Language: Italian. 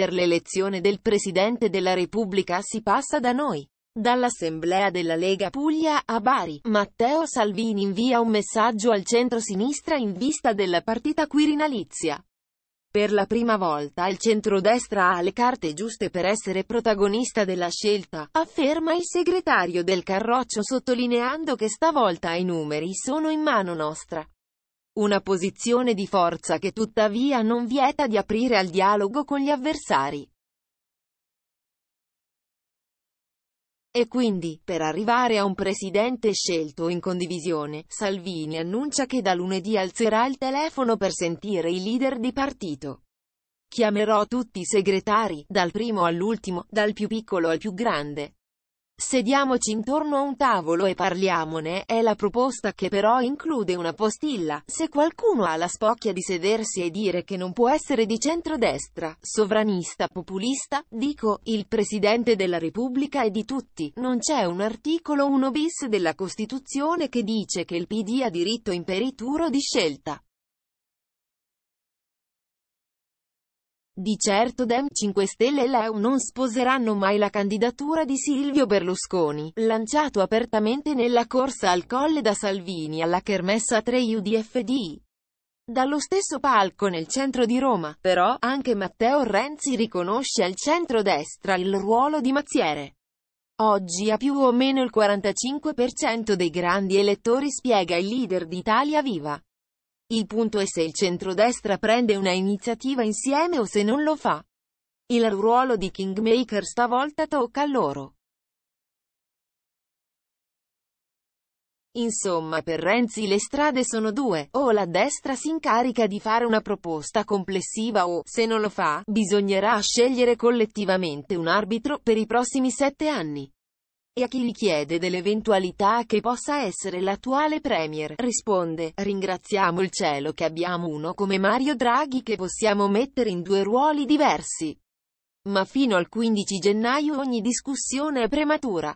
Per l'elezione del Presidente della Repubblica si passa da noi. Dall'Assemblea della Lega Puglia a Bari, Matteo Salvini invia un messaggio al centro-sinistra in vista della partita quirinalizia. Per la prima volta il centrodestra ha le carte giuste per essere protagonista della scelta, afferma il segretario del Carroccio sottolineando che stavolta i numeri sono in mano nostra. Una posizione di forza che tuttavia non vieta di aprire al dialogo con gli avversari. E quindi, per arrivare a un presidente scelto in condivisione, Salvini annuncia che da lunedì alzerà il telefono per sentire i leader di partito. Chiamerò tutti i segretari, dal primo all'ultimo, dal più piccolo al più grande. Sediamoci intorno a un tavolo e parliamone, è la proposta che però include una postilla. Se qualcuno ha la spocchia di sedersi e dire che non può essere di centrodestra, sovranista, populista, dico, il Presidente della Repubblica è di tutti. Non c'è un articolo 1 bis della Costituzione che dice che il PD ha diritto imperituro di scelta. Di certo Dem 5 Stelle e Leu non sposeranno mai la candidatura di Silvio Berlusconi, lanciato apertamente nella corsa al colle da Salvini alla Kermessa 3 UDFD. Dallo stesso palco nel centro di Roma, però, anche Matteo Renzi riconosce al centro-destra il ruolo di mazziere. Oggi a più o meno il 45% dei grandi elettori spiega il leader d'Italia Viva. Il punto è se il centrodestra prende una iniziativa insieme o se non lo fa. Il ruolo di Kingmaker stavolta tocca a loro. Insomma per Renzi le strade sono due, o la destra si incarica di fare una proposta complessiva o, se non lo fa, bisognerà scegliere collettivamente un arbitro per i prossimi sette anni e a chi gli chiede dell'eventualità che possa essere l'attuale Premier, risponde, ringraziamo il cielo che abbiamo uno come Mario Draghi che possiamo mettere in due ruoli diversi. Ma fino al 15 gennaio ogni discussione è prematura.